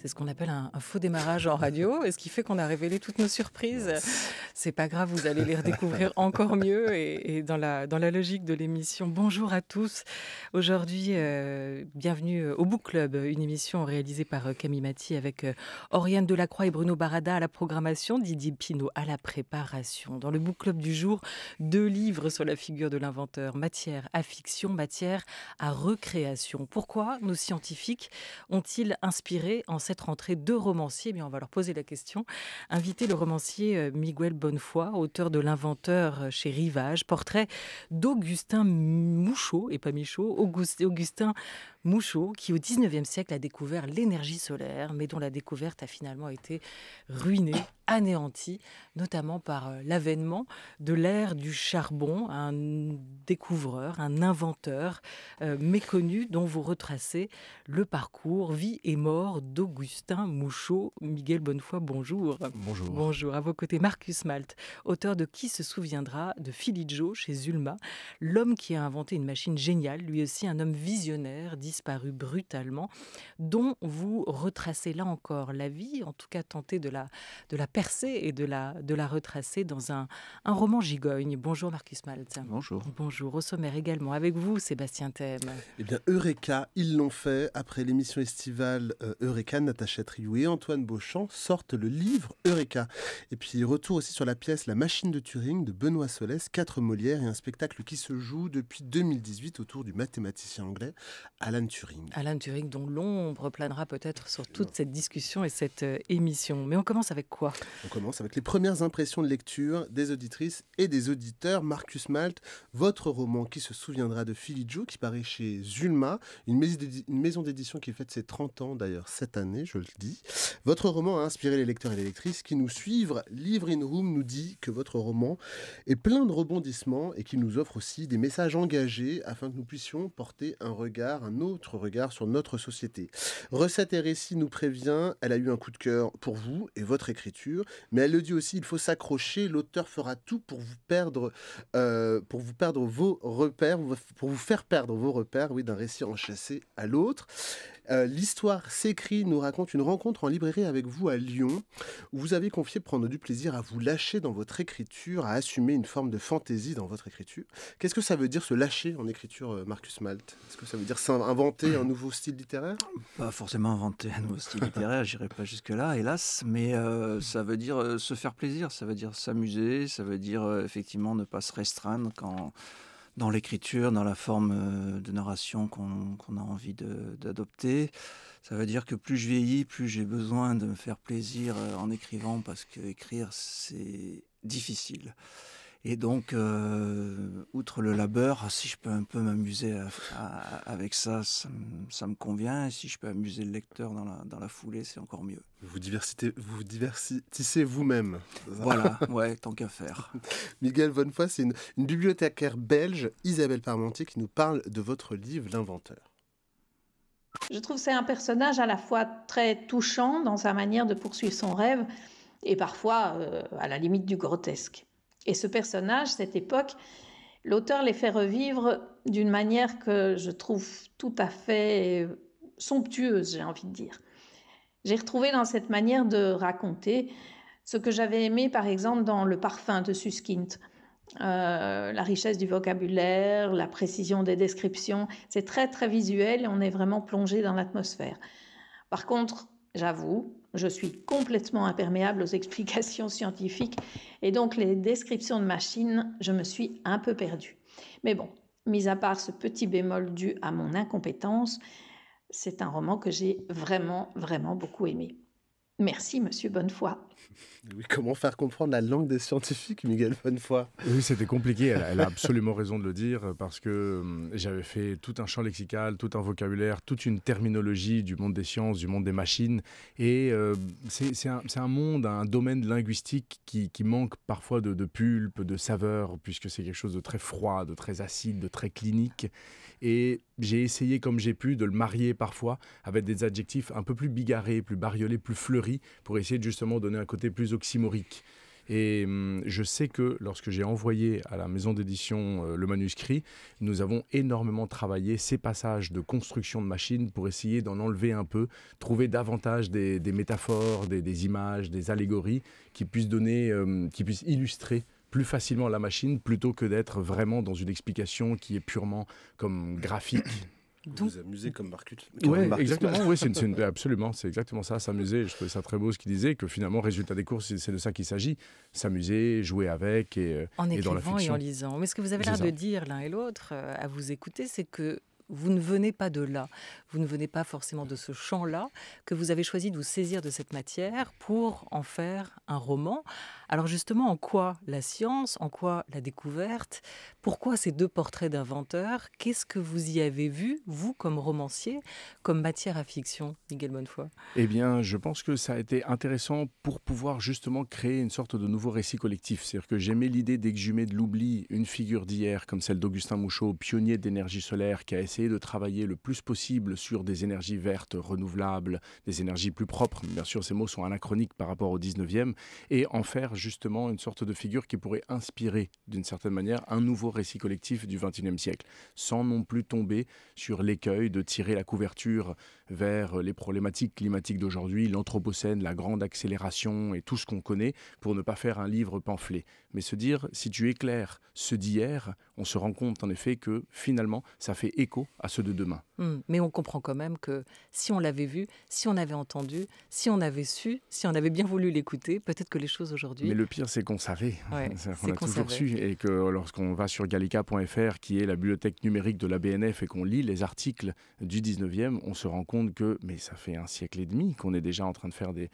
C'est ce qu'on appelle un, faux démarrage en radio, et ce qui fait qu'on a révélé toutes nos surprises. C'est pas grave, vous allez les redécouvrir encore mieux et, dans, la, dans la logique de l'émission. Bonjour à tous. Aujourd'hui, euh, bienvenue euh, au Book Club, une émission réalisée par euh, Camille Matti avec Oriane Delacroix et Bruno Barada à la programmation, Didier Pinault à la préparation. Dans le Book Club du jour, deux livres sur la figure de l'inventeur, matière à fiction, matière à recréation. Pourquoi nos scientifiques ont-ils inspiré en cette rentrée deux romanciers eh bien, On va leur poser la question. Inviter le romancier Miguel fois, auteur de L'inventeur chez Rivage, portrait d'Augustin Mouchot, et pas Michaud, Augustin Mouchot, qui au XIXe siècle a découvert l'énergie solaire, mais dont la découverte a finalement été ruinée, anéantie, notamment par euh, l'avènement de l'ère du charbon, un découvreur, un inventeur euh, méconnu dont vous retracez le parcours, vie et mort d'Augustin Mouchot. Miguel Bonnefoy, bonjour. Bonjour. Bonjour. À vos côtés, Marcus Malte, auteur de Qui se souviendra de Philidjo chez Zulma, l'homme qui a inventé une machine géniale, lui aussi un homme visionnaire, disparu brutalement, dont vous retracez là encore la vie, en tout cas tenter de la, de la percer et de la, de la retracer dans un, roman gigogne. Bonjour Marcus Maltz. Bonjour. Bonjour. Au sommaire également avec vous, Sébastien Thème. Eh bien, Eureka, ils l'ont fait. Après l'émission estivale euh, Eureka, Natacha Triou et Antoine Beauchamp sortent le livre Eureka. Et puis, retour aussi sur la pièce La machine de Turing de Benoît Solès, 4 Molières et un spectacle qui se joue depuis 2018 autour du mathématicien anglais la Alan Turing. Alan Turing, dont l'ombre planera peut-être sur toute cette discussion et cette euh, émission. Mais on commence avec quoi On commence avec les premières impressions de lecture des auditrices et des auditeurs. Marcus Malt, votre roman qui se souviendra de Philidjou, qui paraît chez Zulma, une maison d'édition qui fête ses 30 ans d'ailleurs cette année, je le dis. Votre roman a inspiré les lecteurs et les lectrices qui nous suivent. Livre in Room nous dit que votre roman est plein de rebondissements et qu'il nous offre aussi des messages engagés afin que nous puissions porter un regard, un autre regard sur notre société. Recette et récit nous prévient, elle a eu un coup de cœur pour vous et votre écriture, mais elle le dit aussi, il faut s'accrocher, l'auteur fera tout pour vous perdre, euh, pour vous perdre vos repères, pour vous faire perdre vos repères, oui, d'un récit enchâssé à l'autre. Euh, l'histoire s'écrit nous raconte une rencontre en librairie avec vous à Lyon, où vous avez confié prendre du plaisir à vous lâcher dans votre écriture, à assumer une forme de fantaisie dans votre écriture. Qu'est-ce que ça veut dire se lâcher en écriture, euh, Marcus Malte Est-ce que ça veut dire inventer un nouveau style littéraire Pas forcément inventer un nouveau style littéraire, j'irai pas jusque-là, hélas, mais euh, ça veut dire se faire plaisir, ça veut dire s'amuser, ça veut dire effectivement ne pas se restreindre quand dans l'écriture, dans la forme euh, de narration qu'on a envie d'adopter. Ça veut dire que plus je vieillis, plus j'ai besoin de me faire plaisir euh, en écrivant parce que écrire c'est difficile. Et donc, euh, outre le labeur, si je peux un peu m'amuser avec ça, ça, me convient. Et si je peux amuser le lecteur dans la, foulée, c'est encore mieux. Vous, vous diversissez vous-même. Voilà, ouais, tant qu'à faire. Miguel Bonnefoy, c'est une, bibliothécaire belge, Isabelle Parmentier, qui nous parle de votre livre, L'inventeur. Je trouve que c'est un personnage à la fois très touchant dans sa manière de poursuivre son rêve et parfois euh, à la limite du grotesque. Et ce personnage, cette époque, l'auteur les fait revivre d'une manière que je trouve tout à fait euh, somptueuse, j'ai envie de dire. J'ai retrouvé dans cette manière de raconter ce que j'avais aimé, par exemple, dans Le parfum de Suskind. Euh, la richesse du vocabulaire, la précision des descriptions, c'est très très visuel et on est vraiment plongé dans l'atmosphère. Par contre, J'avoue, je suis complètement imperméable aux explications scientifiques et donc les descriptions de machines, je me suis un peu perdue. Mais bon, mis à part ce petit bémol dû à mon incompétence, c'est un roman que j'ai vraiment, vraiment beaucoup aimé. Merci, monsieur Bonnefoy. comment faire comprendre la langue des scientifiques, Miguel Bonnefoy Oui, c'était compliqué. Elle, a absolument raison de le dire parce que hum, j'avais fait tout un champ lexical, tout un vocabulaire, toute une terminologie du monde des sciences, du monde des machines. Et euh, c'est un, monde, un domaine linguistique qui, manque parfois de, pulpe, de saveur, puisque c'est quelque chose de très froid, de très acide, de très clinique. Et j'ai essayé comme j'ai pu de le marier parfois avec des adjectifs un peu plus bigarrés, plus bariolés, plus fleuris pour essayer de justement donner un côté plus oxymorique. Et hum, je sais que lorsque j'ai envoyé à la maison d'édition euh, le manuscrit, nous avons énormément travaillé ces passages de construction de machines pour essayer d'en enlever un peu, trouver davantage des, métaphores, des, images, des allégories qui puissent donner, hum, qui puissent illustrer plus facilement la machine plutôt que d'être vraiment dans une explication qui est purement comme graphique donc... Vous amusez comme Marcus. Oui, exactement. oui, c'est ben, absolument, c'est exactement ça, s'amuser. Je trouvais ça très beau ce qu'il disait, que finalement, résultat des courses, c'est de ça qu'il s'agit. S'amuser, jouer avec et, euh, en et dans la fiction. En et en lisant. Mais ce que vous avez l'air de dire l'un et l'autre, euh, à vous écouter, c'est que vous ne venez pas de là, vous ne venez pas forcément de ce champ-là, que vous avez choisi de vous saisir de cette matière pour en faire un roman alors justement, en quoi la science, en quoi la découverte Pourquoi ces deux portraits d'inventeurs Qu'est-ce que vous y avez vu, vous, comme romancier, comme matière à fiction, Miguel Bonnefoy Eh bien, je pense que ça a été intéressant pour pouvoir justement créer une sorte de nouveau récit collectif. C'est-à-dire que j'aimais l'idée d'exhumer de l'oubli une figure d'hier, comme celle d'Augustin Mouchot, pionnier d'énergie solaire, qui a essayé de travailler le plus possible sur des énergies vertes, renouvelables, des énergies plus propres. Bien sûr, ces mots sont anachroniques par rapport au 19e, et en faire justement une sorte de figure qui pourrait inspirer d'une certaine manière un nouveau récit collectif du XXIe siècle, sans non plus tomber sur l'écueil de tirer la couverture vers les problématiques climatiques d'aujourd'hui, l'anthropocène, la grande accélération et tout ce qu'on connaît, pour ne pas faire un livre pamphlet, mais se dire si tu éclaires ce d'hier, on se rend compte en effet que finalement ça fait écho à ceux de demain. Mmh. mais on comprend quand même que si on l'avait vu, si on avait entendu, si on avait su, si on avait bien voulu l'écouter, peut-être que les choses aujourd'hui mais le pire, c'est qu'on savait. on a toujours su. Et que lorsqu'on va sur gallica.fr, qui est la bibliothèque numérique de la BNF, et qu'on lit les articles du 19e, on se rend compte que mais ça fait un siècle et demi qu'on est déjà en train de faire des,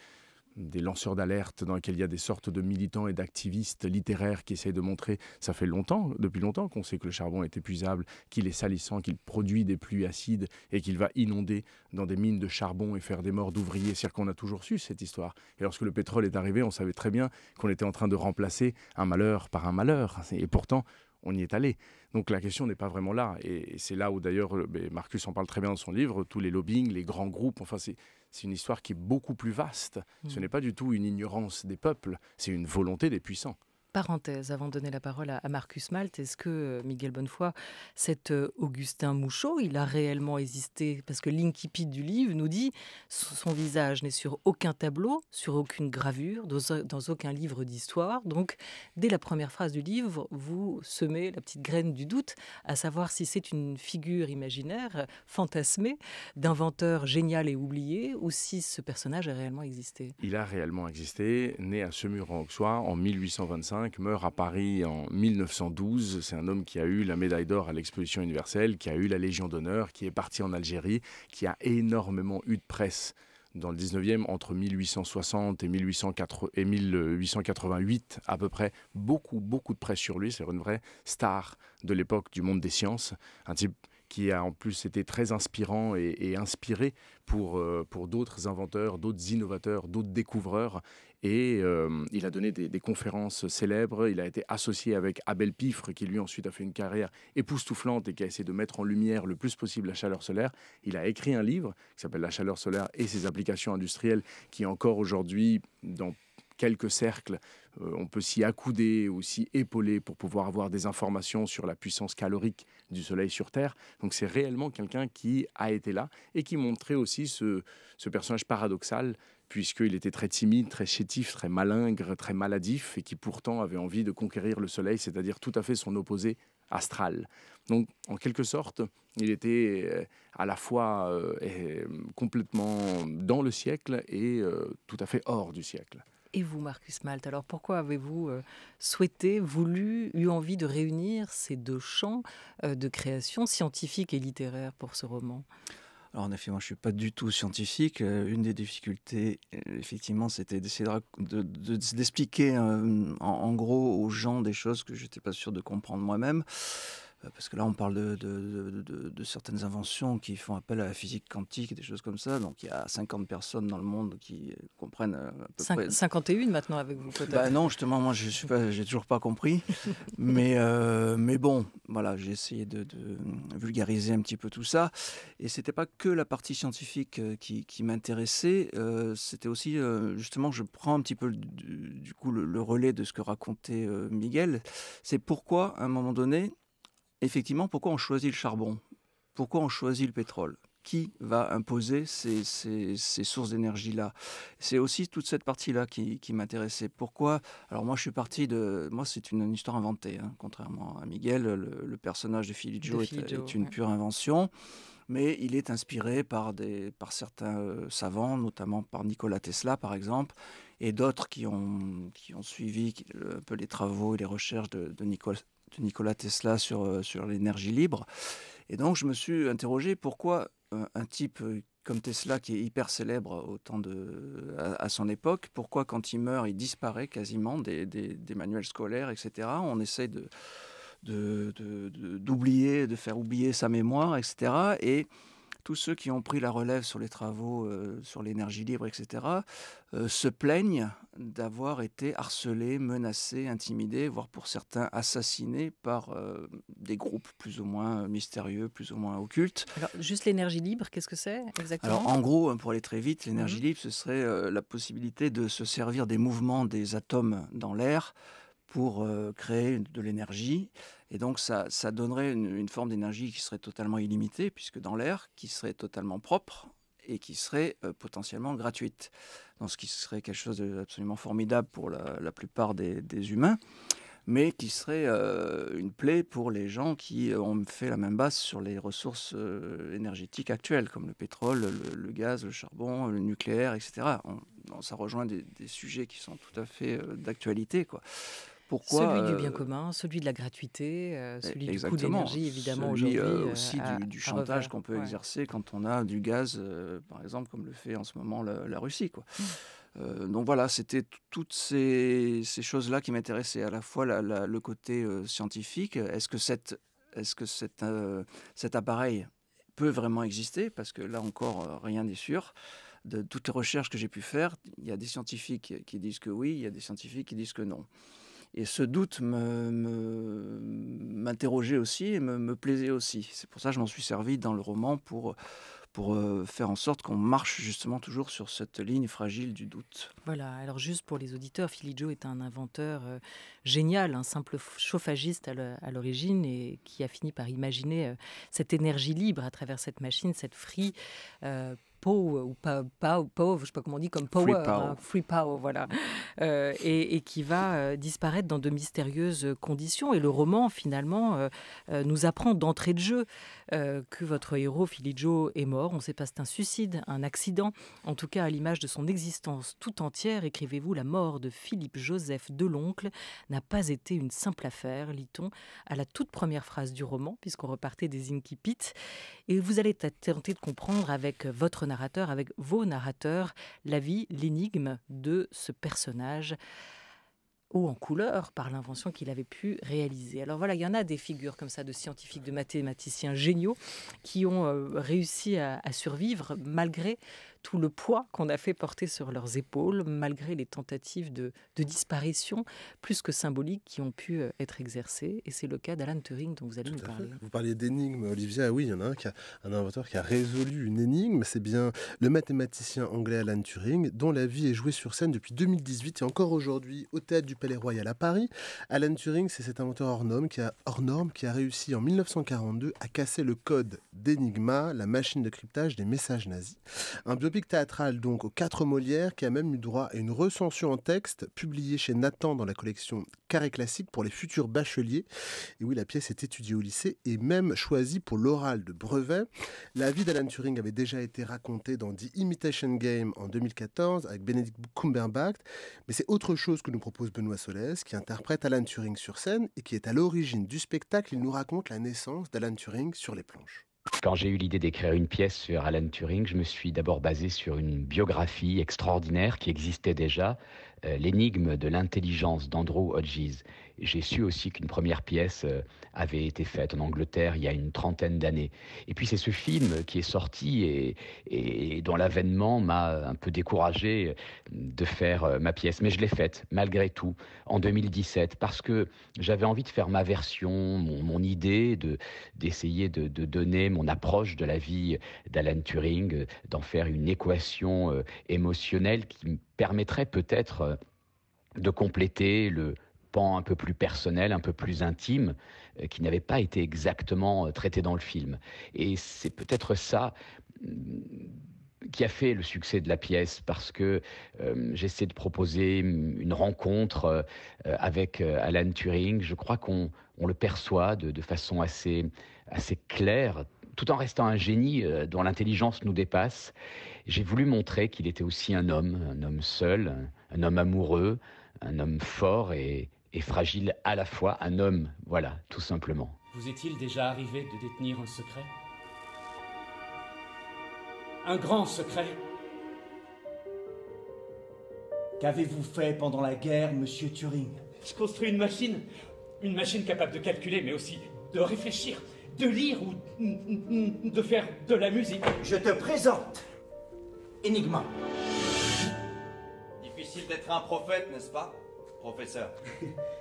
des lanceurs d'alerte dans lesquels il y a des sortes de militants et d'activistes littéraires qui essayent de montrer, ça fait longtemps, depuis longtemps qu'on sait que le charbon est épuisable, qu'il est salissant, qu'il produit des pluies acides et qu'il va inonder dans des mines de charbon et faire des morts d'ouvriers, c'est-à-dire qu'on a toujours su cette histoire. Et lorsque le pétrole est arrivé, on savait très bien qu'on était en train de remplacer un malheur par un malheur. Et pourtant, on y est allé. Donc la question n'est pas vraiment là. Et, c'est là où d'ailleurs ben, Marcus en parle très bien dans son livre, tous les lobbying, les grands groupes, enfin c'est une histoire qui est beaucoup plus vaste. Ce mm. n'est pas du tout une ignorance des peuples, c'est une volonté des puissants parenthèse avant de donner la parole à, Marcus Malt, Est-ce que, euh, Miguel Bonnefoy, cet euh, Augustin Mouchot, il a réellement existé Parce que l'incipit du livre nous dit son visage n'est sur aucun tableau, sur aucune gravure, dans aucun livre d'histoire. Donc, dès la première phrase du livre, vous semez la petite graine du doute, à savoir si c'est une figure imaginaire, fantasmée, d'inventeur génial et oublié, ou si ce personnage a réellement existé. Il a réellement existé, né à Semur en Auxois en 1825 meurt à Paris en 1912. C'est un homme qui a eu la médaille d'or à l'exposition universelle, qui a eu la Légion d'honneur, qui est parti en Algérie, qui a énormément eu de presse dans le 19e, entre 1860 et 1888 à peu près, beaucoup, beaucoup de presse sur lui. C'est une vraie star de l'époque du monde des sciences. Un type qui a en plus été très inspirant et, inspiré pour, euh, pour d'autres inventeurs, d'autres innovateurs, d'autres découvreurs. Et euh, il a donné des, des, conférences célèbres. Il a été associé avec Abel Pifre, qui lui ensuite a fait une carrière époustouflante et qui a essayé de mettre en lumière le plus possible la chaleur solaire. Il a écrit un livre qui s'appelle La chaleur solaire et ses applications industrielles, qui encore aujourd'hui, dans quelques cercles, euh, on peut s'y accouder ou s'y épauler pour pouvoir avoir des informations sur la puissance calorique du Soleil sur Terre. Donc c'est réellement quelqu'un qui a été là et qui montrait aussi ce, personnage paradoxal, puisqu'il était très timide, très chétif, très malingre, très maladif, et qui pourtant avait envie de conquérir le Soleil, c'est-à-dire tout à fait son opposé astral. Donc, en quelque sorte, il était euh, à la fois euh, complètement dans le siècle et tout à fait hors du siècle. Et vous, Marcus Malte, alors pourquoi avez-vous euh, souhaité, voulu, eu envie de réunir ces deux champs euh, de création scientifique et littéraire pour ce roman alors en effet, moi je suis pas du tout scientifique. Euh, une des difficultés, effectivement, c'était d'essayer d'expliquer en, gros aux gens des choses que je n'étais pas sûr de comprendre moi-même. Euh, parce que là, on parle de, de, certaines inventions qui font appel à la physique quantique, et des choses comme ça. Donc, il y a 50 personnes dans le monde qui euh, comprennent euh, à peu près. 51 maintenant avec vous, peut-être bah, Non, justement, moi, je n'ai toujours pas compris. mais, mais bon, voilà, j'ai essayé de, vulgariser un petit peu tout ça. Et ce n'était pas que la partie scientifique qui, m'intéressait. C'était aussi, justement, je prends un petit peu, du, coup, le, relais de ce que racontait Miguel. C'est pourquoi, à un moment donné, effectivement, pourquoi on choisit le charbon Pourquoi on choisit le pétrole qui va imposer ces, sources d'énergie-là. C'est aussi toute cette partie-là qui, m'intéressait. Pourquoi Alors moi, je suis parti de... Moi, c'est une, histoire inventée, hein, contrairement à Miguel. Le, personnage de Philippe Joe, est, une pure invention, mais il est inspiré par, certains euh, savants, notamment par Nikola Tesla, par exemple, et d'autres qui ont, suivi un peu les travaux et les recherches de, de Nikola, Nikola Tesla sur, euh, sur l'énergie libre. Et donc je me suis interrogé pourquoi euh, un type euh, comme Tesla, qui est hyper célèbre de, à, son époque, pourquoi quand il meurt, il disparaît quasiment des, manuels scolaires, etc. On essaie de d'oublier, de, faire oublier sa mémoire, etc. Et tous ceux qui ont pris la relève sur les travaux euh, sur l'énergie libre, etc., euh, se plaignent d'avoir été harcelés, menacés, intimidés, voire pour certains assassinés par euh, des groupes plus ou moins mystérieux, plus ou moins occultes. Alors, juste l'énergie libre, qu'est-ce que c'est exactement Alors, en gros, hein, pour aller très vite, l'énergie mhm. libre, ce serait la possibilité de se servir des mouvements des atomes dans l'air pour créer de l'énergie et donc ça, donnerait une, forme d'énergie qui serait totalement illimitée, puisque dans l'air, qui serait totalement propre et qui serait euh, potentiellement gratuite. dans ce qui serait quelque chose d'absolument formidable pour la, plupart des, humains, mais qui serait euh, une plaie pour les gens qui euh, ont fait la même base sur les ressources énergétiques actuelles, comme le pétrole, le, gaz, le charbon, le nucléaire, etc. ça rejoint des, des, sujets qui sont tout à fait d'actualité. quoi. Celui du bien euh, commun, celui de la gratuité, euh, eh, celui du coût de évidemment, aujourd'hui. Euh, aussi du, chantage qu'on peut exercer quand on a du gaz, par exemple, comme le fait en ce moment la, Russie. Quoi. Mmh. donc voilà, c'était toutes ces, choses-là qui m'intéressaient, à la fois le côté scientifique, est-ce que, que cet appareil peut vraiment exister, parce que là encore, rien n'est sûr. De toutes les recherches que j'ai pu faire, il y a des scientifiques qui disent que oui, il y a des scientifiques qui disent que non. Et ce doute m'interrogeait me, aussi et me, me plaisait aussi. C'est pour ça que je m'en suis servi dans le roman pour, pour euh, faire en sorte qu'on marche justement toujours sur cette ligne fragile du doute. Voilà, alors juste pour les auditeurs, Philly est un inventeur euh, génial, un simple chauffagiste à l'origine et qui a fini par imaginer euh, cette énergie libre à travers cette machine, cette frie power, euh, ou pas, ou je sais pas comment on dit, comme power, free power, hein, voilà, euh, et, qui va euh, disparaître dans de mystérieuses conditions. Et le roman, finalement, nous apprend d'entrée de jeu que votre héros, Philly est mort. On ne sait pas si c'est un suicide, un accident, en tout cas à l'image de son existence tout entière. Écrivez-vous, la mort de Philippe Joseph de l'oncle n'a pas été une simple affaire, lit-on, à la toute première phrase du roman, puisqu'on repartait des incipits. Et vous allez tenter de comprendre avec votre avec vos narrateurs, la vie, l'énigme de ce personnage haut en couleur par l'invention qu'il avait pu réaliser. Alors voilà, il y en a des figures comme ça de scientifiques, de mathématiciens géniaux qui ont euh, réussi à survivre malgré tout le poids qu'on a fait porter sur leurs épaules, malgré les tentatives de, disparition plus que symboliques qui ont pu euh, être exercées. Et c'est le cas d'Alan Turing dont vous allez nous parler. Vous parliez d'énigmes, Olivia. Oui, il y en a un, qui a, un inventeur qui a résolu une énigme. C'est bien le mathématicien anglais Alan Turing, dont la vie est jouée sur scène depuis 2018 et encore aujourd'hui au théâtre du Palais Royal à Paris. Alan Turing, c'est cet inventeur hors norme qui a, hors norme, qui a réussi en 1942 à casser le code d'Enigma, la machine de cryptage des messages nazis. Un spectaculaire donc aux quatre Molières, qui a même eu droit à une recension en texte publiée chez Nathan dans la collection Carré Classique pour les futurs bacheliers, et oui, la pièce est étudiée au lycée et même choisie pour l'oral de brevet. La vie d'Alan Turing avait déjà été racontée dans The Imitation Game en 2014 avec Benedict Cumberbatch, mais c'est autre chose que nous propose Benoît Solès, qui interprète Alan Turing sur scène et qui est à l'origine du spectacle. Il nous raconte la naissance d'Alan Turing sur les planches. Quand j'ai eu l'idée d'écrire une pièce sur Alan Turing, je me suis d'abord basé sur une biographie extraordinaire qui existait déjà, euh, L'énigme de l'intelligence d'Andrew Hodges. J'ai su aussi qu'une première pièce euh, avait été faite en Angleterre il y a une trentaine d'années. Et puis c'est ce film qui est sorti et, et dont l'avènement m'a un peu découragé de faire euh, ma pièce. Mais je l'ai faite malgré tout en 2017 parce que j'avais envie de faire ma version, mon, mon idée, de d'essayer de, de, donner mon approche de la vie d'Alan Turing, d'en faire une équation euh, émotionnelle qui me permettrait peut-être de compléter le, un peu plus personnel, un peu plus intime, euh, qui n'avait pas été exactement euh, traité dans le film. Et c'est peut-être ça mm, qui a fait le succès de la pièce parce que euh, j'essaie de proposer une rencontre avec Alan Turing. Je crois qu'on on le perçoit de, de, façon assez, assez claire, tout en restant un génie dont l'intelligence nous dépasse. J'ai voulu montrer qu'il était aussi un homme, un homme seul, un homme amoureux, un homme fort et, et fragile à la fois, un homme, voilà, tout simplement. Vous est-il déjà arrivé de détenir un secret Un grand secret Qu'avez-vous fait pendant la guerre, monsieur Turing Je construis une machine, une machine capable de calculer, mais aussi de réfléchir, de lire ou de faire de la musique. Je te présente Enigma. Difficile d'être un prophète, n'est-ce pas professeur.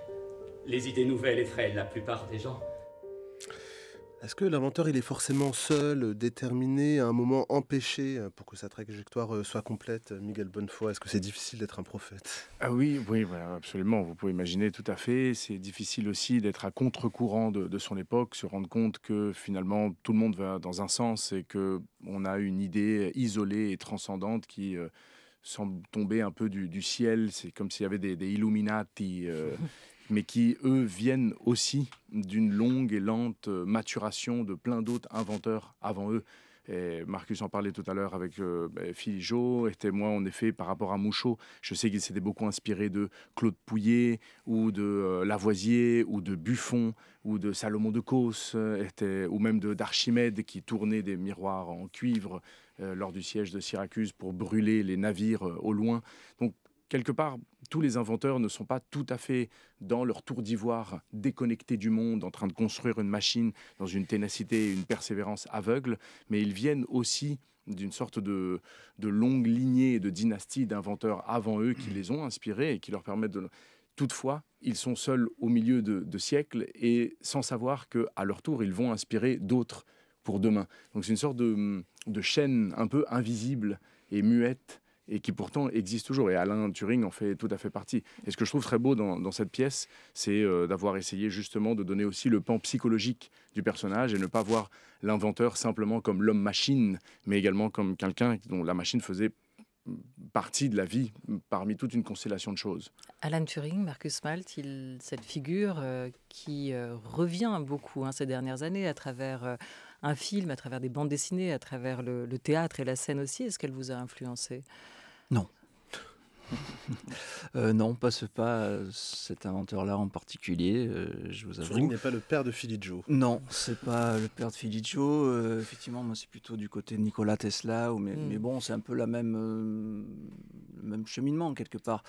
Les idées nouvelles effraient la plupart des gens. Est-ce que l'inventeur il est forcément seul, déterminé, à un moment empêché euh, pour que sa trajectoire euh, soit complète, euh, Miguel Bonnefoy Est-ce que c'est difficile d'être un prophète Ah oui, oui, absolument. Vous pouvez imaginer tout à fait. C'est difficile aussi d'être à contre-courant de, son époque, se rendre compte que finalement tout le monde va dans un sens et que on a une idée isolée et transcendante qui semblent tomber un peu du, ciel. C'est comme s'il y avait des, Illuminati, euh, mais qui, eux, viennent aussi d'une longue et lente euh, maturation de plein d'autres inventeurs avant eux. Et Marcus en parlait tout à l'heure avec Phil Jo, et moi, en effet, par rapport à Mouchot. Je sais qu'il s'était beaucoup inspiré de Claude Pouillet ou de euh, Lavoisier ou de Buffon ou de Salomon de Causse ou même de d'Archimède qui tournait des miroirs en cuivre. Euh, lors du siège de Syracuse pour brûler les navires euh, au loin. Donc quelque part, tous les inventeurs ne sont pas tout à fait dans leur tour d'ivoire, déconnectés du monde, en train de construire une machine dans une ténacité et une persévérance aveugle, mais ils viennent aussi d'une sorte de, de, longue lignée de dynastie d'inventeurs avant eux qui les ont inspirés et qui leur permettent de... Toutefois, ils sont seuls au milieu de, de siècles et sans savoir qu'à leur tour, ils vont inspirer d'autres pour demain. Donc c'est une sorte de, chaîne un peu invisible et muette et qui pourtant existe toujours. Et Alain Turing en fait tout à fait partie. Et ce que je trouve très beau dans, cette pièce, c'est euh, d'avoir essayé justement de donner aussi le pan psychologique du personnage et ne pas voir l'inventeur simplement comme l'homme-machine, mais également comme quelqu'un dont la machine faisait partie de la vie parmi toute une constellation de choses. Alan Turing, Marcus Malt, il, cette figure euh, qui euh, revient beaucoup hein, ces dernières années à travers un film, à travers des bandes dessinées, à travers le, théâtre et la scène aussi Est-ce qu'elle vous a influencé Non. Euh, non, pas, ce, pas euh, cet inventeur-là en particulier, euh, je vous avoue. n'est pas le père de Joe. Non, c'est pas le père de philippe Joe. effectivement, moi, c'est plutôt du côté de Nikola Tesla. Ou mais, hmm. bon, c'est un peu la même, le même cheminement, quelque part.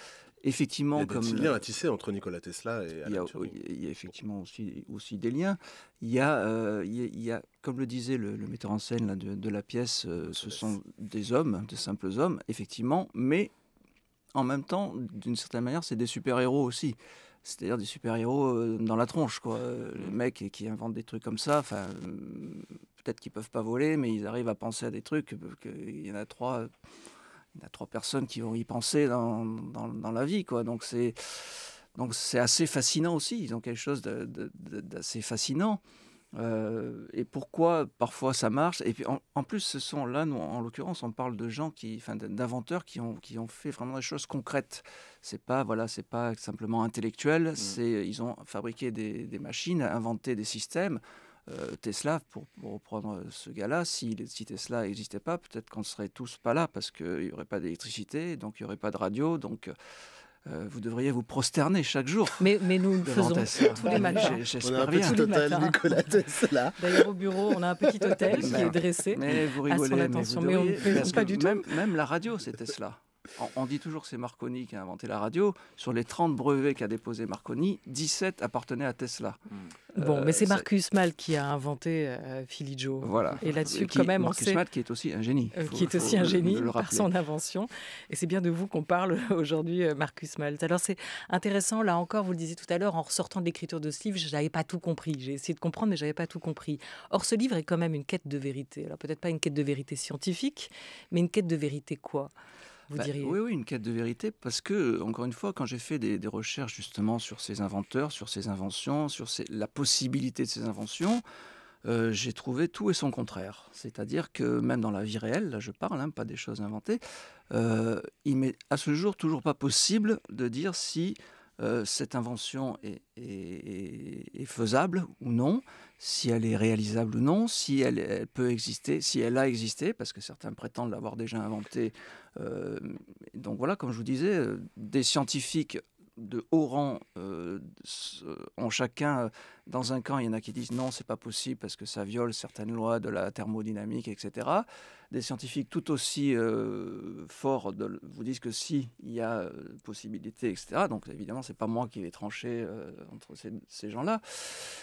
Effectivement, il y a comme des liens à tisser entre Nikola Tesla et Alan Il y a effectivement aussi, aussi des liens. Il a, il, y a, comme le disait le, metteur en scène de, de, la pièce, ce sont des hommes, des simples hommes, effectivement, mais en même temps, d'une certaine manière, c'est des super-héros aussi. C'est-à-dire des super-héros euh, dans la tronche, quoi. Les mecs qui inventent des trucs comme ça, euh, peut-être qu'ils peuvent pas voler, mais ils arrivent à penser à des trucs. Euh, il y en a trois, a trois personnes qui vont y penser dans, la vie, quoi. Donc c'est donc c'est assez fascinant aussi. Ils ont quelque chose d'assez fascinant. Euh, et pourquoi parfois ça marche. Et puis en, plus, ce sont là, nous, en l'occurrence, on parle de gens qui, enfin, d'inventeurs qui ont, qui ont fait vraiment des choses concrètes. C'est pas, voilà, c'est pas simplement intellectuel. Mmh. C'est, ils ont fabriqué des, machines, inventé des systèmes. Euh, Tesla, pour, reprendre euh, ce gars-là, si, si Tesla n'existait pas, peut-être qu'on ne serait tous pas là parce qu'il n'y aurait pas d'électricité, donc il n'y aurait pas de radio, donc euh, vous devriez vous prosterner chaque jour. Mais, nous le faisons tous les ah, matins. on a un petit hôtel, Nicolas Tesla. D'ailleurs, au bureau, on a un petit hôtel qui est dressé mais vous rigolez, Mais, pas du même la radio, c'était cela on, dit toujours que c'est Marconi qui a inventé la radio. Sur les 30 brevets qu'a déposé Marconi, 17 appartenaient à Tesla. Hmm. Bon, mais c'est euh, Marcus Mal qui a inventé euh, Joe. Voilà. Et là-dessus, quand même, Marcus on sait... qui est aussi un génie. Euh, qui est aussi un génie par son invention. Et c'est bien de vous qu'on parle aujourd'hui, euh, Marcus Malt. Alors c'est intéressant, là encore, vous le disiez tout à l'heure, en ressortant de l'écriture de ce livre, je n'avais pas tout compris. J'ai essayé de comprendre, mais je n'avais pas tout compris. Or, ce livre est quand même une quête de vérité. Alors peut-être pas une quête de vérité scientifique, mais une quête de vérité quoi bah, oui, une quête de vérité, parce que, encore une fois, quand j'ai fait des, recherches justement sur ces inventeurs, sur ces inventions, sur la possibilité de ces inventions, euh, j'ai trouvé tout et son contraire. C'est-à-dire que même dans la vie réelle, là je parle, hein, pas des choses inventées, euh, il m'est à ce jour toujours pas possible de dire si euh, cette invention est, est, faisable ou non, si elle est réalisable ou non, si elle, peut exister, si elle a existé, parce que certains prétendent l'avoir déjà inventée. Euh, donc voilà, comme je vous disais, euh, des scientifiques de haut rang euh, ont chacun dans un camp, il y en a qui disent non, c'est pas possible parce que ça viole certaines lois de la thermodynamique, etc des scientifiques tout aussi euh, forts vous disent que si il y a euh, possibilité, etc. Donc évidemment, c'est pas moi qui vais trancher euh, entre ces, gens-là.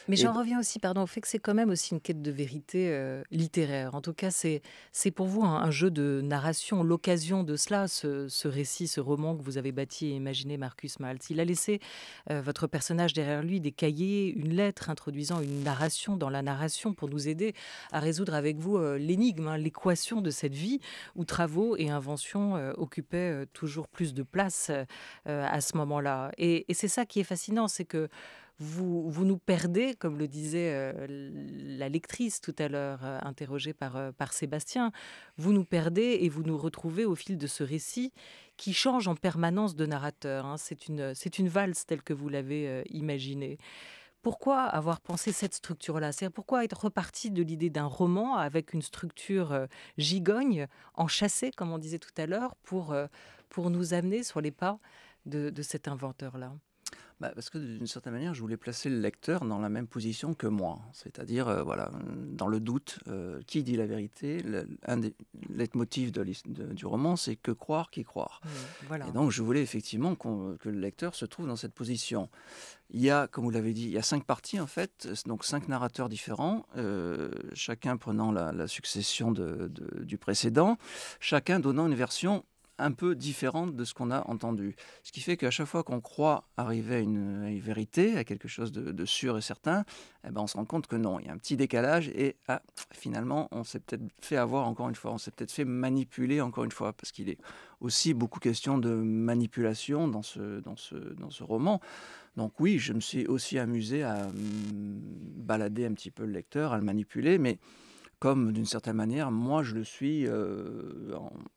Mais j'en reviens aussi, pardon, au fait que c'est quand même aussi une quête de vérité littéraire. En tout cas, c'est c'est pour vous un, jeu de narration, l'occasion de cela, ce, récit, ce roman que vous avez bâti et imaginé, Marcus Maltz. Il a laissé votre personnage derrière lui des cahiers, une lettre introduisant une narration dans la narration pour nous aider à résoudre avec vous l'énigme, hein, l'équation de cette vie où travaux et inventions euh, occupaient euh, toujours plus de place euh, à ce moment-là. Et, c'est ça qui est fascinant, c'est que vous, nous perdez, comme le disait la lectrice tout à l'heure, interrogée par, par Sébastien, vous nous perdez et vous nous retrouvez au fil de ce récit qui change en permanence de narrateur. Hein. C'est une, une valse telle que vous l'avez imaginée pourquoi avoir pensé cette structure-là C'est pourquoi être reparti de l'idée d'un roman avec une structure euh, gigogne, enchâssée, comme on disait tout à l'heure, pour, euh, nous amener sur les pas de cet inventeur-là bah Parce que d'une certaine manière, je voulais placer le lecteur dans la même position que moi. C'est-à-dire, euh, voilà, dans le doute, euh, qui dit la vérité l'un Un des leitmotifs de, du roman, c'est que croire qui croire. Mmh, voilà. Et donc, je voulais effectivement que le lecteur se trouve dans cette position. Il y a, comme vous l'avez dit, il y a cinq parties en fait, donc cinq narrateurs différents, euh, chacun prenant la, la succession de, du précédent, chacun donnant une version un peu différente de ce qu'on a entendu. Ce qui fait qu'à chaque fois qu'on croit arriver à une, vérité, à quelque chose de, sûr et certain, eh ben on se rend compte que non, il y a un petit décalage et ah, finalement on s'est peut-être fait avoir encore une fois, on s'est peut-être fait manipuler encore une fois, parce qu'il est aussi beaucoup question de manipulation dans ce, dans dans ce roman. Donc oui, je me suis aussi amusé à hum, balader un petit peu le lecteur, à le manipuler, mais comme d'une certaine manière, moi je le suis euh,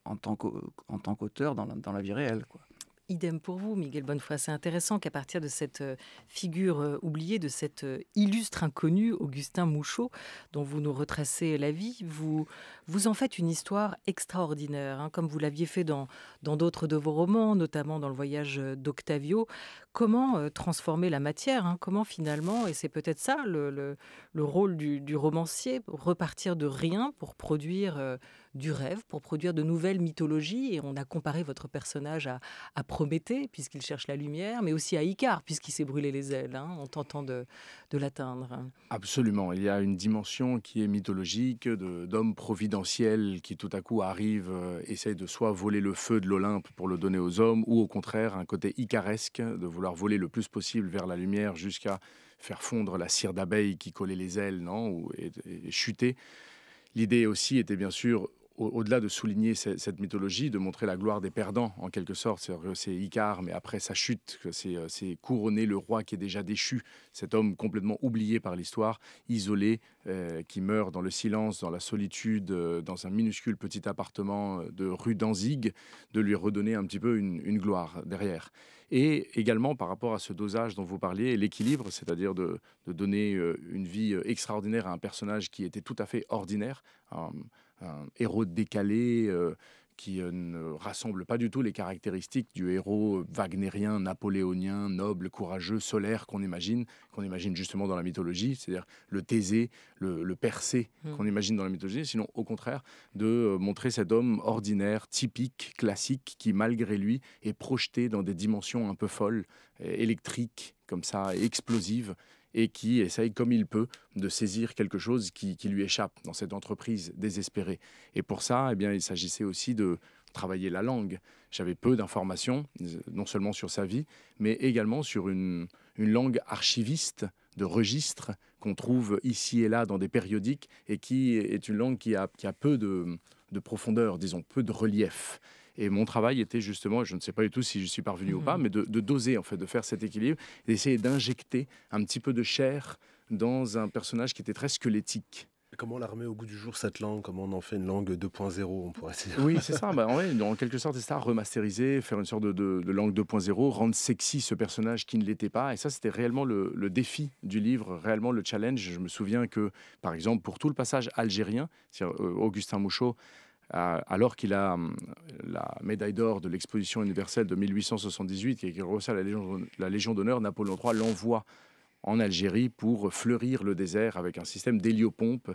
en, tant qu'auteur dans, dans, la vie réelle. Quoi. Idem pour vous, Miguel Bonnefoy. C'est intéressant qu'à partir de cette euh, figure euh, oubliée, de cet euh, illustre inconnu, Augustin Mouchot, dont vous nous retracez la vie, vous, vous en faites une histoire extraordinaire, hein, comme vous l'aviez fait dans d'autres de vos romans, notamment dans le voyage d'Octavio. Comment transformer la matière hein? Comment finalement, et c'est peut-être ça le, le, rôle du, romancier, repartir de rien pour produire du rêve, pour produire de nouvelles mythologies. Et on a comparé votre personnage à, à Prométhée, puisqu'il cherche la lumière, mais aussi à Icare, puisqu'il s'est brûlé les ailes hein, en tentant de, l'atteindre. Absolument. Il y a une dimension qui est mythologique, d'homme providentiel qui tout à coup arrive, euh, essaie de soit voler le feu de l'Olympe pour le donner aux hommes, ou au contraire, un côté icaresque, de vouloir voler le plus possible vers la lumière jusqu'à faire fondre la cire d'abeille qui collait les ailes, non, ou, et chuter. L'idée aussi était bien sûr au-delà de souligner cette, mythologie, de montrer la gloire des perdants, en quelque sorte, c'est Icare, mais après sa chute, c'est euh, couronner le roi qui est déjà déchu, cet homme complètement oublié par l'histoire, isolé, euh, qui meurt dans le silence, dans la solitude, euh, dans un minuscule petit appartement de rue Danzig, de lui redonner un petit peu une gloire derrière et également par rapport à ce dosage dont vous parliez, l'équilibre, c'est-à-dire de, donner euh, une vie euh, extraordinaire à un personnage qui était tout à fait ordinaire, un, héros décalé, euh, qui euh, ne rassemble pas du tout les caractéristiques du héros euh, wagnérien, napoléonien, noble, courageux, solaire qu'on imagine, qu'on imagine justement dans la mythologie, c'est-à-dire le Thésée, le, percé hmm. qu'on imagine dans la mythologie, sinon au contraire de euh, montrer cet homme ordinaire, typique, classique, qui malgré lui est projeté dans des dimensions un peu folles, électriques, comme ça, explosives, et qui essaye comme il peut de saisir quelque chose qui, lui échappe dans cette entreprise désespérée. Et pour ça, eh bien, il s'agissait aussi de travailler la langue. J'avais peu d'informations, non seulement sur sa vie, mais également sur une, langue archiviste de registres qu'on trouve ici et là dans des périodiques et qui est une langue qui a, peu de, de profondeur, disons, peu de relief. Et mon travail était justement, je ne sais pas du tout si je suis parvenu ou pas, mhm. mais de, doser, en fait, de faire cet équilibre, d'essayer d'injecter un petit peu de chair dans un personnage qui était très squelettique. Comment la au goût du jour cette langue Comment on en fait une langue 2.0 On pourrait dire. Oui, c'est ça. Bah, en, quelque sorte, c'est ça, remasteriser, faire une sorte de, langue 2.0, rendre sexy ce personnage qui ne l'était pas. Et ça, c'était réellement le, le, défi du livre, réellement le challenge. Je me souviens que, par exemple, pour tout le passage algérien, euh, Augustin Mouchot alors qu'il a hum, la médaille d'or de l'exposition universelle de 1878 et qu'il reçoit la Légion d'honneur, Napoléon III l'envoie en Algérie pour fleurir le désert avec un système d'héliopompe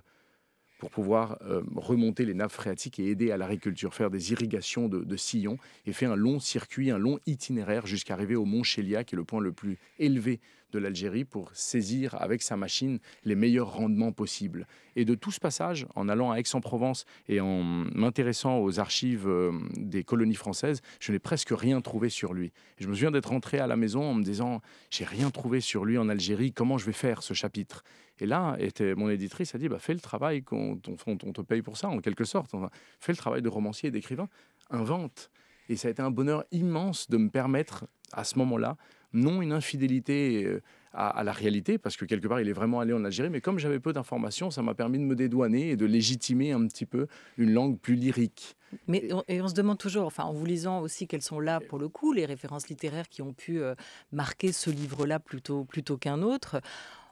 pour pouvoir euh, remonter les nappes phréatiques et aider à l'agriculture, faire des irrigations de, de, sillons et faire un long circuit, un long itinéraire jusqu'à arriver au mont Chélia, qui est le point le plus élevé de l'Algérie pour saisir avec sa machine les meilleurs rendements possibles. Et de tout ce passage, en allant à Aix-en-Provence et en m'intéressant aux archives euh, des colonies françaises, je n'ai presque rien trouvé sur lui. je me souviens d'être rentré à la maison en me disant j'ai rien trouvé sur lui en Algérie, comment je vais faire ce chapitre et là, était, mon éditrice a dit bah, fais le travail qu'on on, on te paye pour ça, en quelque sorte. fais le travail de romancier et d'écrivain, invente. Et ça a été un bonheur immense de me permettre, à ce moment-là, non une infidélité euh, à, la réalité, parce que quelque part, il est vraiment allé en Algérie. Mais comme j'avais peu d'informations, ça m'a permis de me dédouaner et de légitimer un petit peu une langue plus lyrique. Mais on, et on se demande toujours, enfin, en vous lisant aussi, quelles sont là, pour le coup, les références littéraires qui ont pu euh, marquer ce livre-là plutôt, plutôt qu'un autre.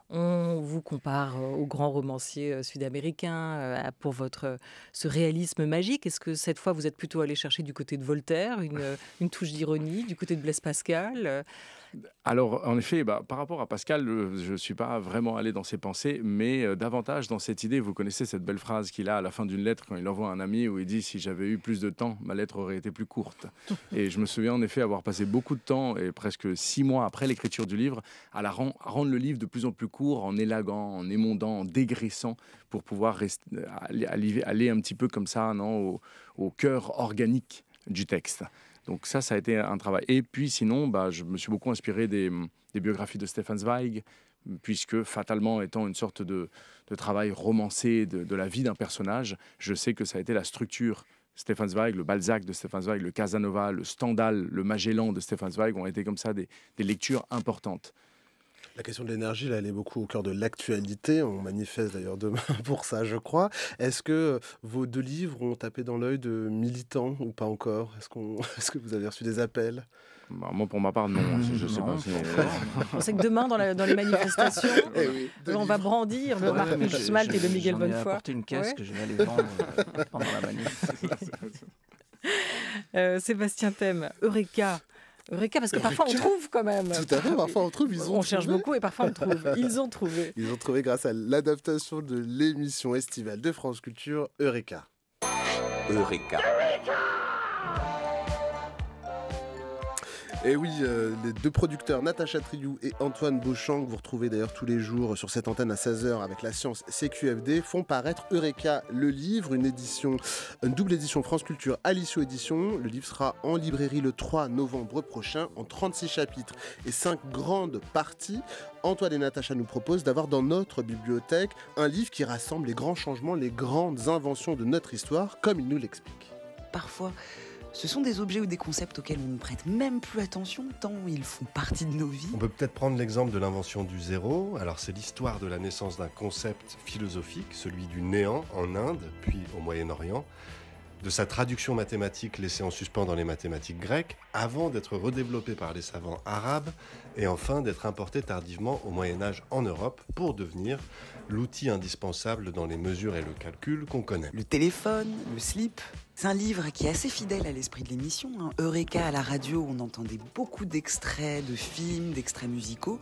On vous compare euh, au grand romancier sud-américain pour votre ce réalisme magique. Est-ce que cette fois vous êtes plutôt allé chercher du côté de Voltaire une touche d'ironie, du côté de Blaise Pascal alors, en effet, bah, par rapport à Pascal, euh, je ne suis pas vraiment allé dans ses pensées, mais euh, davantage dans cette idée. Vous connaissez cette belle phrase qu'il a à la fin d'une lettre quand il envoie un ami où il dit Si j'avais eu plus de temps, ma lettre aurait été plus courte. Et je me souviens en effet avoir passé beaucoup de temps, et presque six mois après l'écriture du livre, à, la rendre le livre de plus en plus court, en élaguant, en émondant, en dégraissant, pour pouvoir euh, aller, un petit peu comme ça, non, au cœur organique du texte. Donc ça, ça a été un travail. Et puis sinon, bah, je me suis beaucoup inspiré des, biographies de Stefan Zweig, puisque fatalement étant une sorte de, travail romancé de, la vie d'un personnage, je sais que ça a été la structure. Stefan Zweig, le Balzac de Stefan Zweig, le Casanova, le Stendhal, le Magellan de Stefan Zweig ont été comme ça des lectures importantes. La question de l'énergie, elle est beaucoup au cœur de l'actualité. On manifeste d'ailleurs demain pour ça, je crois. Est-ce que euh, vos deux livres ont tapé dans l'œil de militants ou pas encore Est-ce qu'on... Est que vous avez reçu des appels bah, moi, pour ma part, non. Hein, je sais pas. on... sait que demain, dans, la, dans les manifestations, eh euh, on va brandir le ouais, Marc Schmalt et le Miguel Bonnefoy. apporté une caisse que je vais aller vendre euh, pendant la manif. Sébastien Thème, Eureka, Eureka, parce que parfois on trouve quand même. Tout à fait, parfois on trouve. Ils ont on cherche beaucoup et parfois on trouve. Ils ont trouvé. Ils ont trouvé grâce à l'adaptation de l'émission estivale de France Culture, Eureka. Eureka et oui, euh, les deux producteurs, Natacha Triou et Antoine Beauchamp, que vous retrouvez d'ailleurs tous les jours sur cette antenne à 16h avec la science CQFD, font paraître Eureka, le livre, une édition, une double édition France Culture à édition. Le livre sera en librairie le 3 novembre prochain en 36 chapitres et 5 grandes parties. Antoine et Natacha nous proposent d'avoir dans notre bibliothèque un livre qui rassemble les grands changements, les grandes inventions de notre histoire, comme ils nous l'expliquent. Parfois, ce sont des objets ou des concepts auxquels on ne prête même plus attention tant ils font partie de nos vies. On peut peut-être prendre l'exemple de l'invention du zéro. Alors c'est l'histoire de la naissance d'un concept philosophique, celui du néant en Inde, puis au Moyen-Orient de sa traduction mathématique laissée en suspens dans les mathématiques grecques, avant d'être redéveloppée par les savants arabes, et enfin d'être importée tardivement au Moyen Âge en Europe pour devenir l'outil indispensable dans les mesures et le calcul qu'on connaît. Le téléphone, le slip, c'est un livre qui est assez fidèle à l'esprit de l'émission. Hein. Eureka à la radio, on entendait beaucoup d'extraits de films, d'extraits musicaux.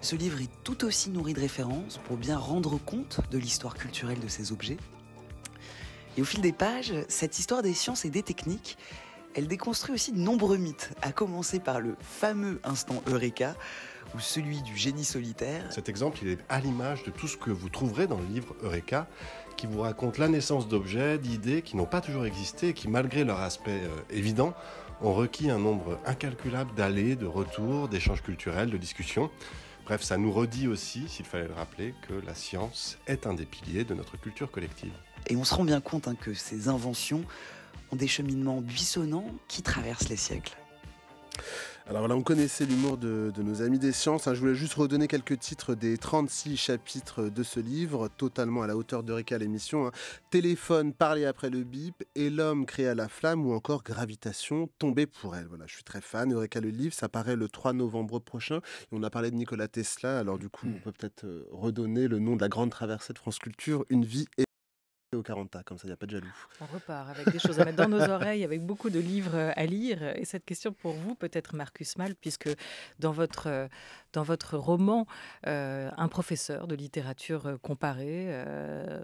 Ce livre est tout aussi nourri de références pour bien rendre compte de l'histoire culturelle de ces objets. Et au fil des pages, cette histoire des sciences et des techniques, elle déconstruit aussi de nombreux mythes, à commencer par le fameux instant Eureka, ou celui du génie solitaire. Cet exemple, il est à l'image de tout ce que vous trouverez dans le livre Eureka qui vous raconte la naissance d'objets, d'idées qui n'ont pas toujours existé et qui, malgré leur aspect euh, évident, ont requis un nombre incalculable d'allées, de retours, d'échanges culturels, de discussions. Bref, ça nous redit aussi, s'il fallait le rappeler, que la science est un des piliers de notre culture collective. Et on se rend bien compte hein, que ces inventions ont des cheminements buissonnants qui traversent les siècles. Alors voilà, on connaissait l'humour de, nos amis des sciences. Hein. Je voulais juste redonner quelques titres des 36 chapitres de ce livre, totalement à la hauteur de Rika l'émission. Hein. Téléphone, parler après le bip, et l'homme créa la flamme, ou encore gravitation, tomber pour elle. Voilà, je suis très fan. Eureka le livre, ça paraît le 3 novembre prochain. Et on a parlé de Nikola Tesla, alors du coup, hmm. on peut peut-être euh, redonner le nom de la grande traversée de France Culture, Une vie au 40 comme ça, il n'y a pas de jaloux. On repart avec des choses à mettre dans nos oreilles, avec beaucoup de livres euh, à lire. Et cette question pour vous, peut-être Marcus Mal, puisque dans votre, euh, dans votre roman, euh, un professeur de littérature comparée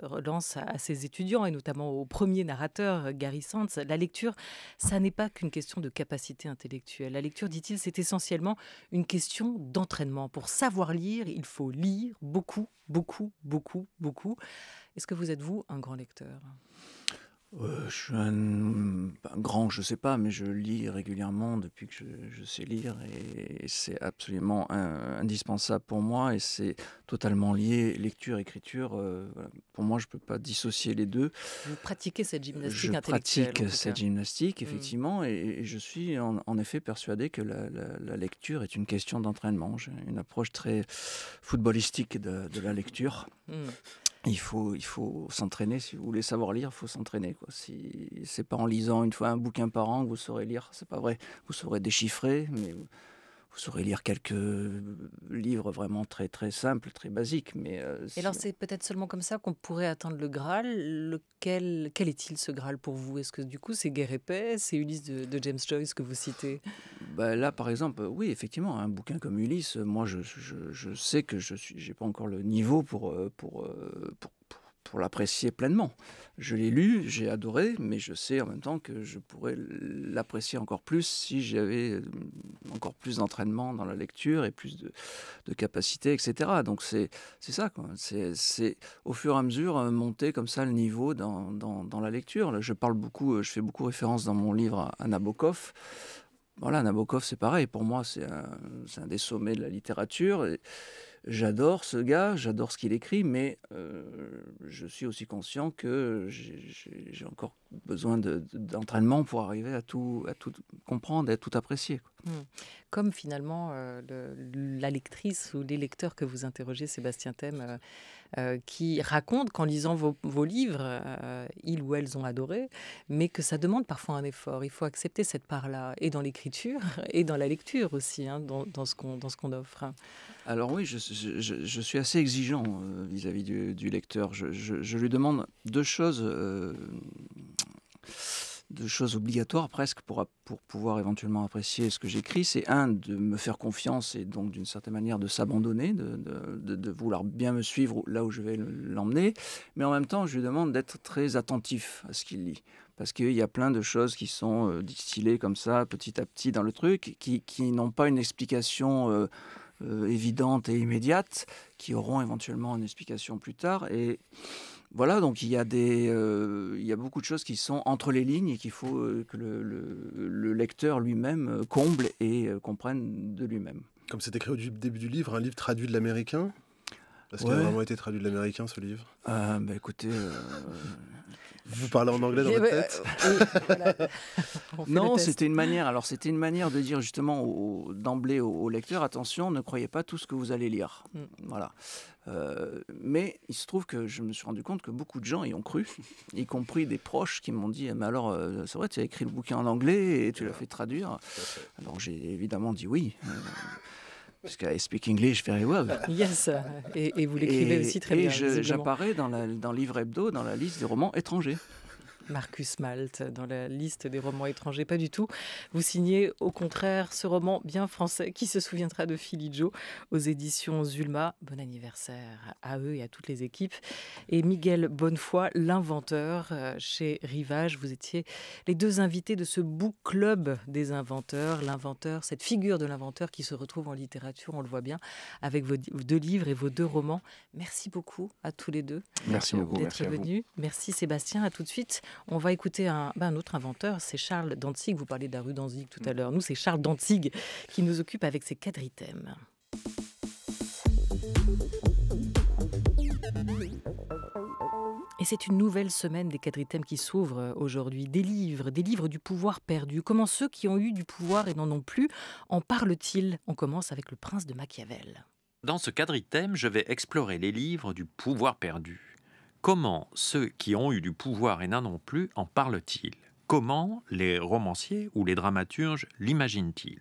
relance à, à, ses étudiants, et notamment au premier narrateur, Gary Sands, la lecture, ça n'est pas qu'une question de capacité intellectuelle. La lecture, dit-il, c'est essentiellement une question d'entraînement. Pour savoir lire, il faut lire beaucoup, beaucoup, beaucoup, beaucoup. Est-ce que vous êtes, vous, un grand lecteur euh, je suis un, grand, je sais pas, mais je lis régulièrement depuis que je, sais lire et, c'est absolument indispensable pour moi et c'est totalement lié lecture écriture. Euh, pour moi, je ne peux pas dissocier les deux. Vous pratiquez cette gymnastique intellectuelle. Je pratique cette gymnastique hmm. effectivement et, je suis en, effet persuadé que la, lecture est une question d'entraînement. J'ai une approche très footballistique de, la lecture. Hmm il faut, il faut s'entraîner. Si vous voulez savoir lire, il faut s'entraîner. Quoi. Si c'est pas en lisant une fois un bouquin par an, que vous saurez lire. C'est pas vrai. Vous saurez déchiffrer, mais vous saurez lire quelques euh, livres vraiment très très simples, très basiques. Mais euh, Et alors c'est peut-être seulement comme ça qu'on pourrait atteindre le Graal. Lequel, quel est-il ce Graal pour vous Est-ce que du coup c'est Guerre et Paix, c'est Ulysse de, James Joyce que vous citez bah, Là par exemple, oui effectivement, un bouquin comme Ulysse, moi je, je, sais que je n'ai pas encore le niveau pour, euh, pour, pour pour l'apprécier pleinement. Je l'ai lu, j'ai adoré, mais je sais en même temps que je pourrais l'apprécier encore plus si j'avais euh, encore plus d'entraînement dans la lecture et plus de, de capacité, etc. Donc c'est ça, quoi. C'est au fur et à mesure euh, monter comme ça le niveau dans, dans, la lecture. je parle beaucoup, euh, je fais beaucoup référence dans mon livre à, Nabokov voilà, Nabokov, c'est pareil. Pour moi, c'est un, un, des sommets de la littérature. Et, j'adore ce gars, j'adore ce qu'il écrit, mais euh, je suis aussi conscient que j'ai encore besoin d'entraînement pour arriver à tout, à tout comprendre et à tout apprécier. Mmh. Comme finalement euh, la lectrice ou les lecteurs que vous interrogez, Sébastien Thème, euh, euh, qui racontent qu'en lisant vos, vos livres, ils ou elles ont adoré, mais que ça demande parfois un effort. Il faut accepter cette part-là, et dans l'écriture, et dans la lecture aussi, hein, dans, dans, ce qu'on offre. Alors oui, je, je, je suis assez exigeant vis-à-vis du, lecteur. Je, je, lui demande deux choses de choses obligatoires presque pour, pour pouvoir éventuellement apprécier ce que j'écris. C'est un, de me faire confiance et donc d'une certaine manière de s'abandonner, de, vouloir bien me suivre là où je vais l'emmener. Mais en même temps, je lui demande d'être très attentif à ce qu'il lit. Parce qu'il y a plein de choses qui sont euh, distillées comme ça, petit à petit dans le truc, qui, n'ont pas une explication. Euh, euh, évidente et immédiate, qui auront éventuellement une explication plus tard. Et voilà, donc il y, a des, euh, il y beaucoup de choses qui sont entre les lignes et qu'il faut euh, que le, lecteur lui-même euh, comble et comprenne de lui-même. Comme c'est écrit au début du livre, un livre traduit de l'américain Parce qu'il a vraiment été traduit de l'américain ce livre ah, bah, Écoutez, vous parlez en anglais dans votre euh, tête Non, c'était une manière. Alors c'était une manière de dire justement d'emblée au, lecteur attention, ne croyez pas tout ce que vous allez lire. Mm. Voilà. Euh, mais il se trouve que je me suis rendu compte que beaucoup de gens y ont cru, y compris des proches qui m'ont dit eh, mais alors euh, c'est vrai tu as écrit le bouquin en anglais et tu l'as fait traduire. Alors j'ai évidemment dit oui. Parce que I speak English very well. Yes, euh, et, vous l'écrivez aussi très bien. Et j'apparais dans, dans Livre Hebdo, dans la liste des romans étrangers. Marcus Malte dans la liste des romans étrangers. Pas du tout. Vous signez au contraire ce roman bien français qui se souviendra de Philly Joe aux éditions Zulma. Bon anniversaire à eux et à toutes les équipes. Et Miguel Bonnefoy, l'inventeur euh, chez Rivage. Vous étiez les deux invités de ce book club des inventeurs. L'inventeur, cette figure de l'inventeur qui se retrouve en littérature, on le voit bien, avec vos deux livres et vos deux romans. Merci beaucoup à tous les deux. Merci beaucoup. D'être venus. Merci Sébastien. À tout de suite. On va écouter ben, un, autre inventeur, c'est Charles Dantzig. Vous parlez de la rue Dantzig tout à l'heure. Nous, c'est Charles Dantzig qui nous occupe avec ses quadritèmes. Et c'est une nouvelle semaine des quadritèmes qui s'ouvre aujourd'hui. Des livres, des livres du pouvoir perdu. Comment ceux qui ont eu du pouvoir et n'en ont plus en parlent-ils On commence avec le prince de Machiavel. Dans ce quadrithème, je vais explorer les livres du pouvoir perdu comment ceux qui ont eu du pouvoir et n'en ont plus en parlent-ils Comment les romanciers ou les dramaturges l'imaginent-ils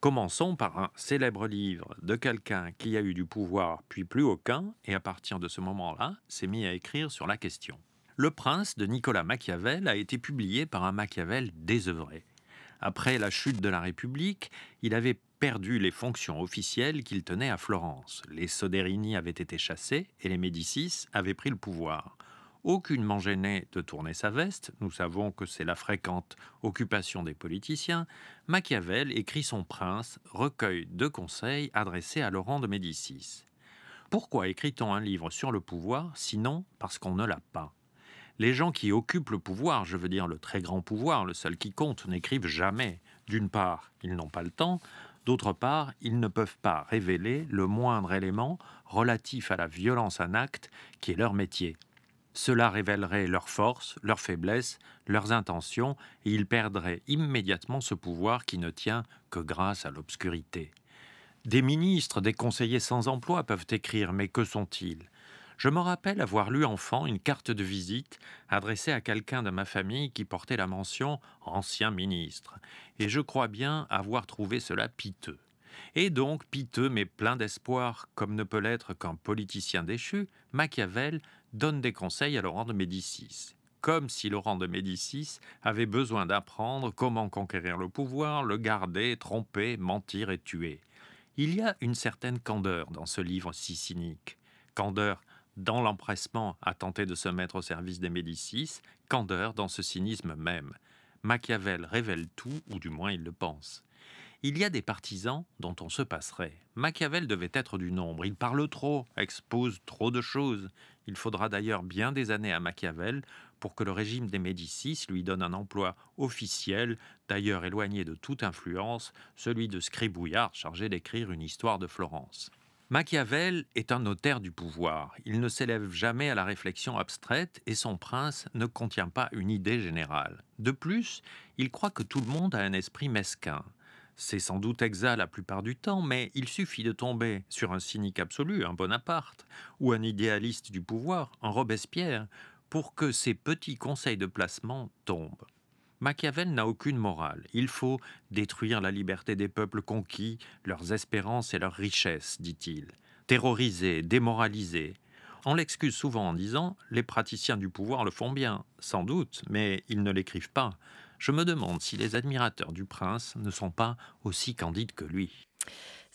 Commençons par un célèbre livre de quelqu'un qui a eu du pouvoir puis plus aucun, et à partir de ce moment-là, s'est mis à écrire sur la question. Le prince de Nicolas Machiavel a été publié par un Machiavel désœuvré. Après la chute de la République, il avait perdu les fonctions officielles qu'il tenait à Florence. Les Soderini avaient été chassés et les Médicis avaient pris le pouvoir. Aucune n'ait de tourner sa veste, nous savons que c'est la fréquente occupation des politiciens, Machiavel écrit son prince, recueil de conseils adressés à Laurent de Médicis. Pourquoi écrit-on un livre sur le pouvoir, sinon parce qu'on ne l'a pas Les gens qui occupent le pouvoir, je veux dire le très grand pouvoir, le seul qui compte, n'écrivent jamais. D'une part, ils n'ont pas le temps, D'autre part, ils ne peuvent pas révéler le moindre élément relatif à la violence en acte qui est leur métier. Cela révélerait leurs forces, leurs faiblesses, leurs intentions, et ils perdraient immédiatement ce pouvoir qui ne tient que grâce à l'obscurité. Des ministres, des conseillers sans emploi peuvent écrire, mais que sont-ils je me rappelle avoir lu enfant une carte de visite adressée à quelqu'un de ma famille qui portait la mention ancien ministre, et je crois bien avoir trouvé cela piteux. Et donc, piteux mais plein d'espoir, comme ne peut l'être qu'un politicien déchu, Machiavel donne des conseils à Laurent de Médicis. Comme si Laurent de Médicis avait besoin d'apprendre comment conquérir le pouvoir, le garder, tromper, mentir et tuer. Il y a une certaine candeur dans ce livre si cynique. Candeur dans l'empressement à tenter de se mettre au service des Médicis, candeur dans ce cynisme même. Machiavel révèle tout, ou du moins il le pense. Il y a des partisans dont on se passerait. Machiavel devait être du nombre. Il parle trop, expose trop de choses. Il faudra d'ailleurs bien des années à Machiavel pour que le régime des Médicis lui donne un emploi officiel, d'ailleurs éloigné de toute influence, celui de scribouillard chargé d'écrire une histoire de Florence. Machiavel est un notaire du pouvoir. Il ne s'élève jamais à la réflexion abstraite et son prince ne contient pas une idée générale. De plus, il croit que tout le monde a un esprit mesquin. C'est sans doute exact la plupart du temps, mais il suffit de tomber sur un cynique absolu, un Bonaparte, ou un idéaliste du pouvoir, un Robespierre, pour que ses petits conseils de placement tombent. Machiavel n'a aucune morale. Il faut détruire la liberté des peuples conquis, leurs espérances et leurs richesses, dit-il, terroriser, démoraliser. On l'excuse souvent en disant Les praticiens du pouvoir le font bien, sans doute, mais ils ne l'écrivent pas. Je me demande si les admirateurs du prince ne sont pas aussi candides que lui.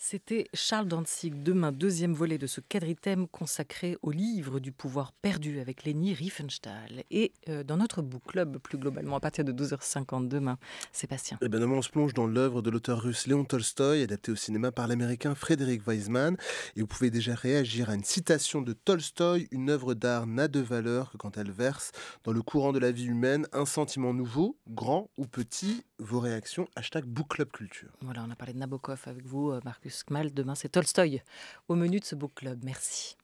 C'était Charles Danzig, demain deuxième volet de ce quadritème consacré au livre du pouvoir perdu avec Leni Riefenstahl. Et euh, dans notre book club, plus globalement, à partir de 12h50 demain, Sébastien. et eh bien, on se plonge dans l'œuvre de l'auteur russe Léon Tolstoï, adaptée au cinéma par l'américain Frédéric Weisman. Et vous pouvez déjà réagir à une citation de Tolstoï Une œuvre d'art n'a de valeur que quand elle verse dans le courant de la vie humaine un sentiment nouveau, grand ou petit. Vos réactions, hashtag book club culture. Voilà, on a parlé de Nabokov avec vous, euh, Marc mal, Demain, c'est Tolstoy au menu de ce book club. Merci.